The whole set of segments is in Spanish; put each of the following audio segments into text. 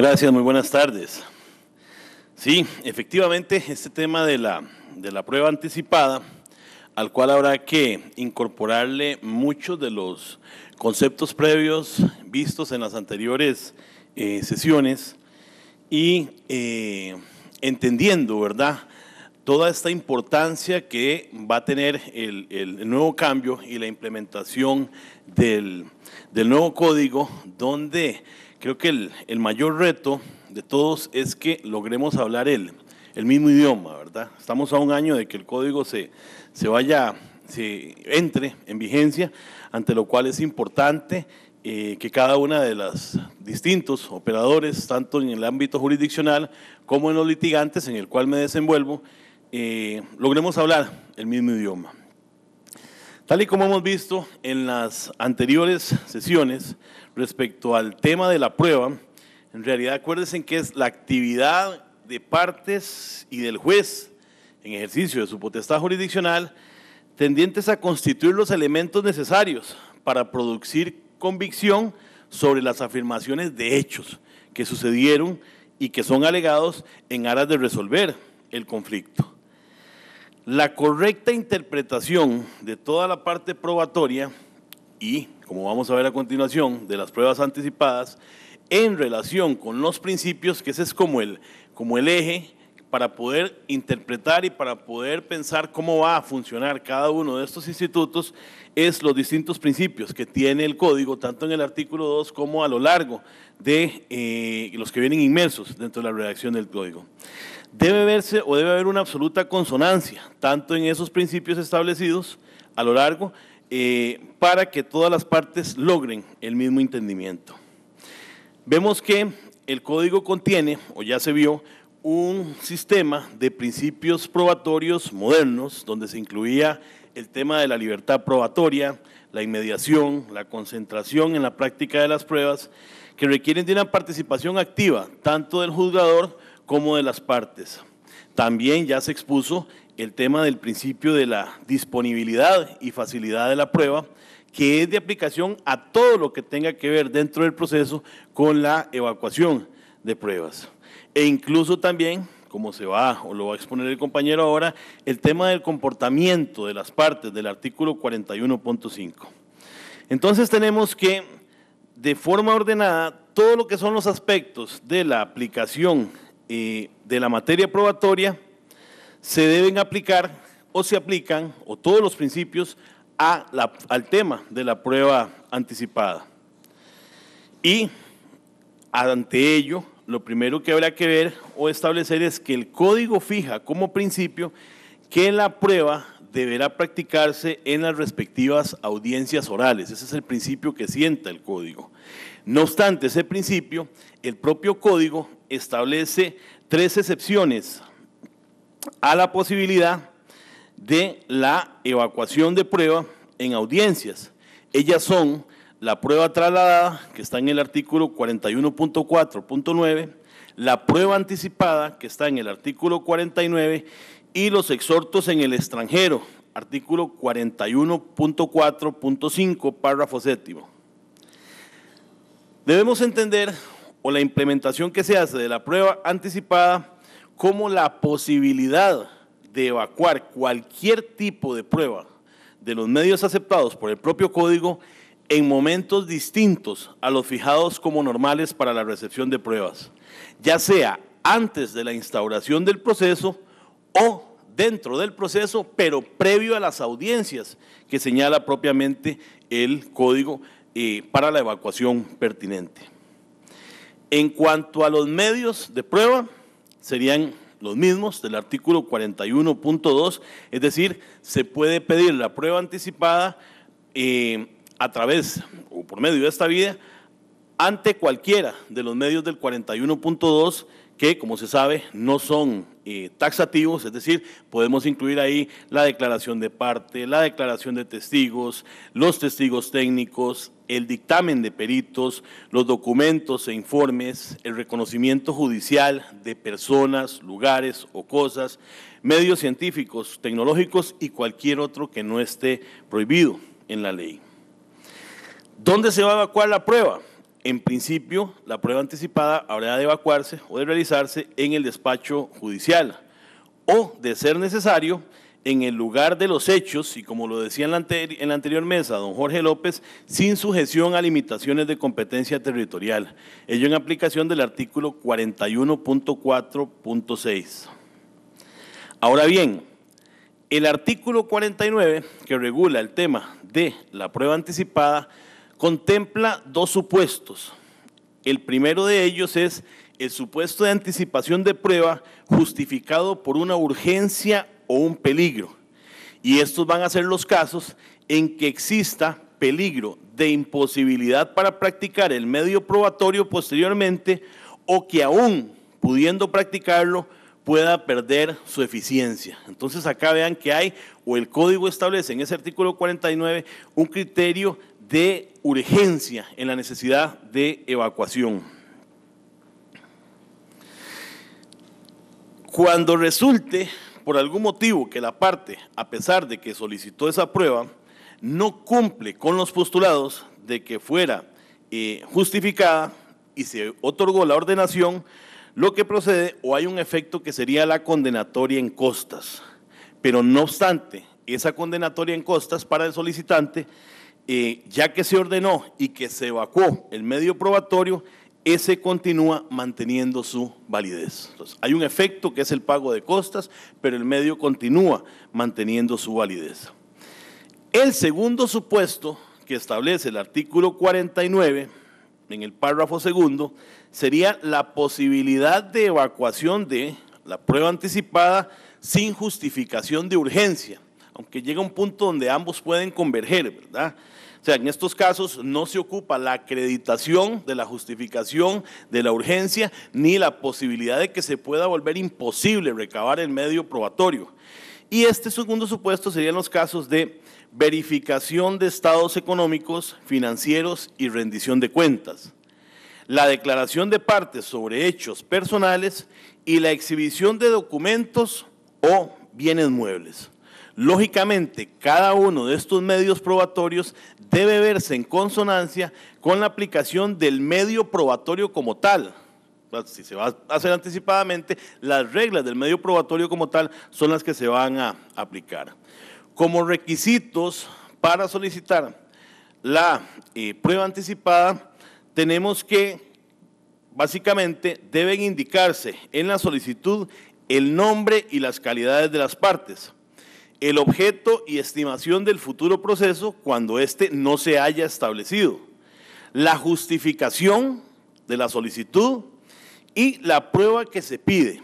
Gracias, muy buenas tardes. Sí, efectivamente, este tema de la, de la prueba anticipada, al cual habrá que incorporarle muchos de los conceptos previos vistos en las anteriores eh, sesiones y eh, entendiendo, ¿verdad? Toda esta importancia que va a tener el, nuevo cambio y la implementación del, del nuevo código, donde Creo que el, mayor reto de todos es que logremos hablar el, el mismo idioma, ¿verdad? Estamos a un año de que el código se, se vaya, se entre en vigencia, ante lo cual es importante eh, que cada una de los distintos operadores, tanto en el ámbito jurisdiccional como en los litigantes, en el cual me desenvuelvo, eh, logremos hablar el mismo idioma. Tal y como hemos visto en las anteriores sesiones respecto al tema de la prueba, en realidad acuérdense que es la actividad de partes y del juez en ejercicio de su potestad jurisdiccional tendientes a constituir los elementos necesarios para producir convicción sobre las afirmaciones de hechos que sucedieron y que son alegados en aras de resolver el conflicto. La correcta interpretación de toda la parte probatoria y, como vamos a ver a continuación, de las pruebas anticipadas en relación con los principios, que ese es como el, como el eje para poder interpretar y para poder pensar cómo va a funcionar cada uno de estos institutos es los distintos principios que tiene el código, tanto en el artículo 2 como a lo largo de eh, los que vienen inmersos dentro de la redacción del código. Debe verse o debe haber una absoluta consonancia, tanto en esos principios establecidos a lo largo, eh, para que todas las partes logren el mismo entendimiento. Vemos que el código contiene, o ya se vio, un sistema de principios probatorios modernos, donde se incluía el tema de la libertad probatoria, la inmediación, la concentración en la práctica de las pruebas, que requieren de una participación activa, tanto del juzgador como de las partes. También ya se expuso el tema del principio de la disponibilidad y facilidad de la prueba, que es de aplicación a todo lo que tenga que ver dentro del proceso con la evacuación de pruebas. E incluso también, como se va o lo va a exponer el compañero ahora, el tema del comportamiento de las partes del artículo 41.5. Entonces tenemos que, de forma ordenada, todo lo que son los aspectos de la aplicación eh, de la materia probatoria se deben aplicar o se aplican, o todos los principios, a al tema de la prueba anticipada. Y ante ello lo primero que habrá que ver o establecer es que el código fija como principio que la prueba deberá practicarse en las respectivas audiencias orales. Ese es el principio que sienta el código. No obstante ese principio, el propio código establece tres excepciones a la posibilidad de la evacuación de prueba en audiencias. Ellas son la prueba trasladada, que está en el artículo 41.4.9, la prueba anticipada, que está en el artículo 49, y los exhortos en el extranjero, artículo 41.4.5, párrafo séptimo. Debemos entender o la implementación que se hace de la prueba anticipada como la posibilidad de evacuar cualquier tipo de prueba de los medios aceptados por el propio código en momentos distintos a los fijados como normales para la recepción de pruebas, ya sea antes de la instauración del proceso o dentro del proceso, pero previo a las audiencias que señala propiamente el código eh, para la evacuación pertinente. En cuanto a los medios de prueba, serían los mismos del artículo 41.2, es decir, se puede pedir la prueba anticipada eh, a través o por medio de esta vía ante cualquiera de los medios del 41.2 que, como se sabe, no son eh, taxativos, es decir, podemos incluir ahí la declaración de parte, la declaración de testigos, los testigos técnicos, el dictamen de peritos, los documentos e informes, el reconocimiento judicial de personas, lugares o cosas, medios científicos, tecnológicos y cualquier otro que no esté prohibido en la ley. ¿Dónde se va a evacuar la prueba? En principio, la prueba anticipada habrá de evacuarse o de realizarse en el despacho judicial o, de ser necesario, en el lugar de los hechos y, como lo decía en la, anterior mesa, don Jorge López, sin sujeción a limitaciones de competencia territorial, ello en aplicación del artículo 41.4.6. Ahora bien, el artículo 49, que regula el tema de la prueba anticipada, contempla dos supuestos. El primero de ellos es el supuesto de anticipación de prueba justificado por una urgencia o un peligro. Y estos van a ser los casos en que exista peligro de imposibilidad para practicar el medio probatorio posteriormente o que aún pudiendo practicarlo pueda perder su eficiencia. Entonces acá vean que hay, o el código establece en ese artículo 49, un criterio de urgencia en la necesidad de evacuación. Cuando resulte, por algún motivo, que la parte, a pesar de que solicitó esa prueba, no cumple con los postulados de que fuera eh, justificada y se otorgó la ordenación, lo que procede o hay un efecto que sería la condenatoria en costas. Pero no obstante, esa condenatoria en costas para el solicitante ya que se ordenó y que se evacuó el medio probatorio, ese continúa manteniendo su validez. hay un efecto que es el pago de costas, pero el medio continúa manteniendo su validez. El segundo supuesto que establece el artículo 49, en el párrafo segundo, sería la posibilidad de evacuación de la prueba anticipada sin justificación de urgencia aunque llega un punto donde ambos pueden converger, ¿verdad? O sea, en estos casos no se ocupa la acreditación de la justificación de la urgencia ni la posibilidad de que se pueda volver imposible recabar el medio probatorio. Y este segundo supuesto serían los casos de verificación de estados económicos, financieros y rendición de cuentas, la declaración de partes sobre hechos personales y la exhibición de documentos o bienes muebles. Lógicamente, cada uno de estos medios probatorios debe verse en consonancia con la aplicación del medio probatorio como tal. Si se va a hacer anticipadamente, las reglas del medio probatorio como tal son las que se van a aplicar. Como requisitos para solicitar la eh, prueba anticipada, tenemos que, básicamente, deben indicarse en la solicitud el nombre y las calidades de las partes el objeto y estimación del futuro proceso cuando éste no se haya establecido, la justificación de la solicitud y la prueba que se pide.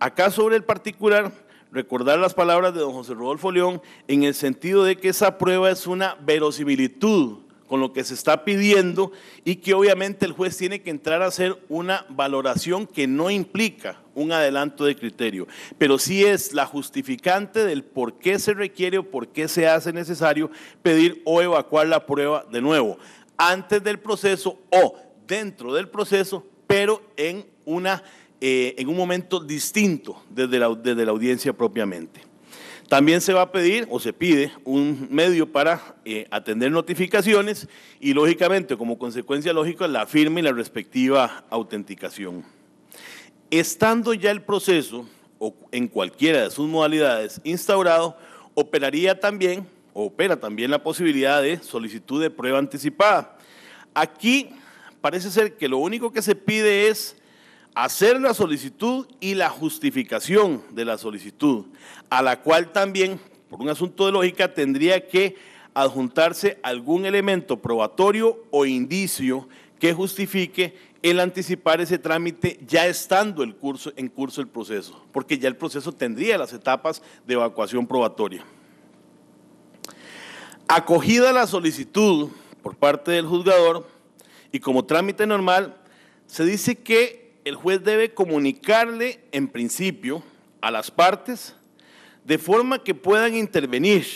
Acá sobre el particular, recordar las palabras de don José Rodolfo León en el sentido de que esa prueba es una verosimilitud con lo que se está pidiendo y que obviamente el juez tiene que entrar a hacer una valoración que no implica un adelanto de criterio, pero sí es la justificante del por qué se requiere o por qué se hace necesario pedir o evacuar la prueba de nuevo, antes del proceso o dentro del proceso, pero en, una, eh, en un momento distinto desde la, desde la audiencia propiamente. También se va a pedir o se pide un medio para eh, atender notificaciones y, lógicamente, como consecuencia lógica, la firma y la respectiva autenticación. Estando ya el proceso o en cualquiera de sus modalidades instaurado, operaría también opera también la posibilidad de solicitud de prueba anticipada. Aquí parece ser que lo único que se pide es hacer la solicitud y la justificación de la solicitud, a la cual también, por un asunto de lógica, tendría que adjuntarse algún elemento probatorio o indicio que justifique el anticipar ese trámite ya estando el curso, en curso el proceso, porque ya el proceso tendría las etapas de evacuación probatoria. Acogida la solicitud por parte del juzgador y como trámite normal, se dice que el juez debe comunicarle en principio a las partes de forma que puedan intervenir.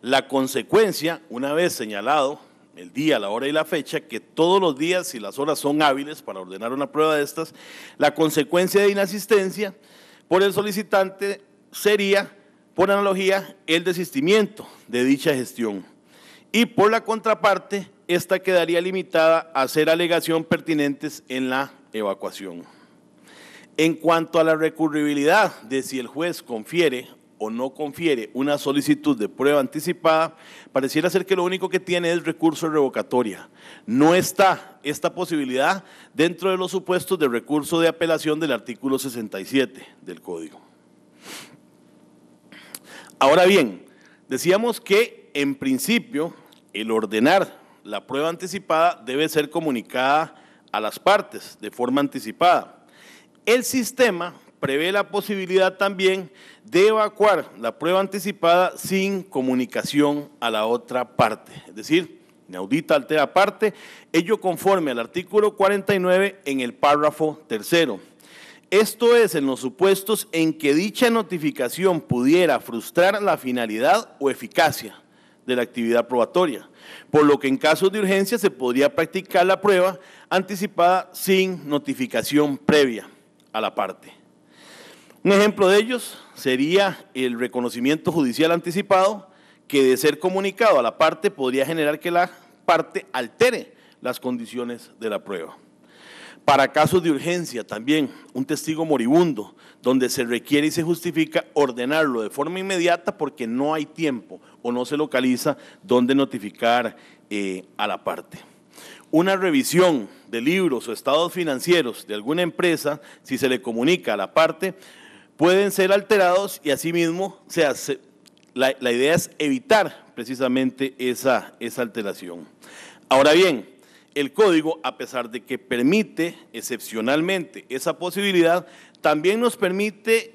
La consecuencia, una vez señalado el día, la hora y la fecha, que todos los días y las horas son hábiles para ordenar una prueba de estas, la consecuencia de inasistencia por el solicitante sería, por analogía, el desistimiento de dicha gestión. Y por la contraparte, esta quedaría limitada a hacer alegación pertinentes en la evacuación. En cuanto a la recurribilidad de si el juez confiere o no confiere una solicitud de prueba anticipada, pareciera ser que lo único que tiene es recurso de revocatoria. No está esta posibilidad dentro de los supuestos de recurso de apelación del artículo 67 del Código. Ahora bien, decíamos que en principio el ordenar la prueba anticipada debe ser comunicada a las partes de forma anticipada. El sistema prevé la posibilidad también de evacuar la prueba anticipada sin comunicación a la otra parte, es decir, inaudita altera parte, ello conforme al artículo 49 en el párrafo tercero. Esto es en los supuestos en que dicha notificación pudiera frustrar la finalidad o eficacia de la actividad probatoria, por lo que en casos de urgencia se podría practicar la prueba anticipada sin notificación previa a la parte. Un ejemplo de ellos sería el reconocimiento judicial anticipado, que de ser comunicado a la parte podría generar que la parte altere las condiciones de la prueba. Para casos de urgencia también, un testigo moribundo, donde se requiere y se justifica ordenarlo de forma inmediata porque no hay tiempo o no se localiza dónde notificar eh, a la parte. Una revisión de libros o estados financieros de alguna empresa, si se le comunica a la parte, pueden ser alterados y asimismo se hace, la, idea es evitar precisamente esa, esa alteración. Ahora bien, el código, a pesar de que permite excepcionalmente esa posibilidad, también nos permite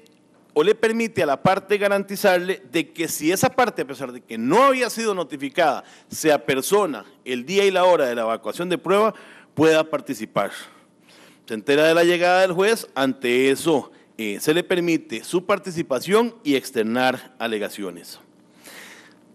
o le permite a la parte garantizarle de que si esa parte, a pesar de que no había sido notificada, sea persona el día y la hora de la evacuación de prueba, pueda participar. Se entera de la llegada del juez, ante eso eh, se le permite su participación y externar alegaciones.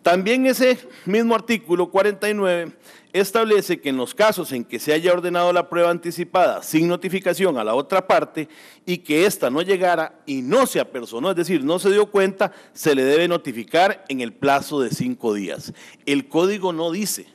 También ese mismo artículo 49 establece que en los casos en que se haya ordenado la prueba anticipada sin notificación a la otra parte y que ésta no llegara y no se apersonó, es decir, no se dio cuenta, se le debe notificar en el plazo de cinco días. El código no dice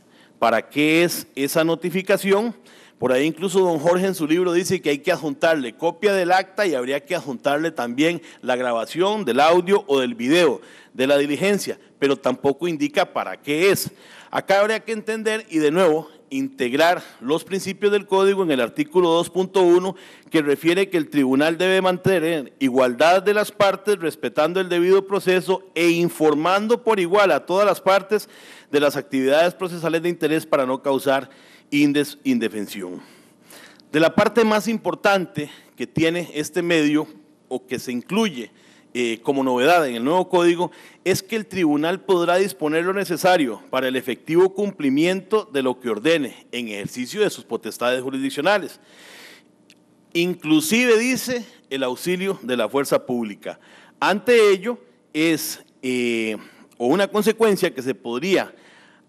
para qué es esa notificación. Por ahí incluso don Jorge en su libro dice que hay que adjuntarle copia del acta y habría que adjuntarle también la grabación del audio o del video de la diligencia pero tampoco indica para qué es. Acá habría que entender y de nuevo integrar los principios del código en el artículo 2.1 que refiere que el tribunal debe mantener igualdad de las partes respetando el debido proceso e informando por igual a todas las partes de las actividades procesales de interés para no causar indefensión. De la parte más importante que tiene este medio o que se incluye eh, como novedad en el nuevo código es que el tribunal podrá disponer lo necesario para el efectivo cumplimiento de lo que ordene en ejercicio de sus potestades jurisdiccionales. Inclusive dice el auxilio de la fuerza pública. Ante ello es eh, o una consecuencia que se podría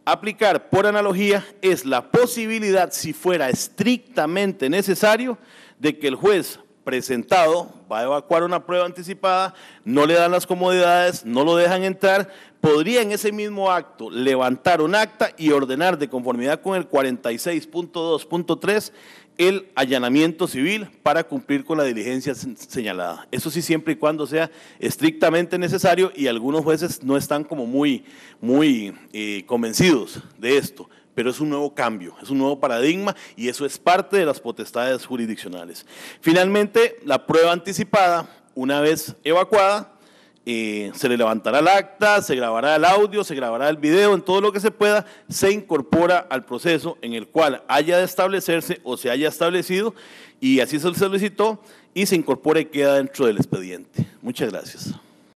aplicar por analogía es la posibilidad, si fuera estrictamente necesario, de que el juez presentado, va a evacuar una prueba anticipada, no le dan las comodidades, no lo dejan entrar, podría en ese mismo acto levantar un acta y ordenar de conformidad con el 46.2.3 el allanamiento civil para cumplir con la diligencia señalada. Eso sí, siempre y cuando sea estrictamente necesario y algunos jueces no están como muy, muy eh, convencidos de esto pero es un nuevo cambio, es un nuevo paradigma y eso es parte de las potestades jurisdiccionales. Finalmente, la prueba anticipada, una vez evacuada, eh, se le levantará el acta, se grabará el audio, se grabará el video, en todo lo que se pueda, se incorpora al proceso en el cual haya de establecerse o se haya establecido y así se solicitó y se incorpora y queda dentro del expediente. Muchas gracias.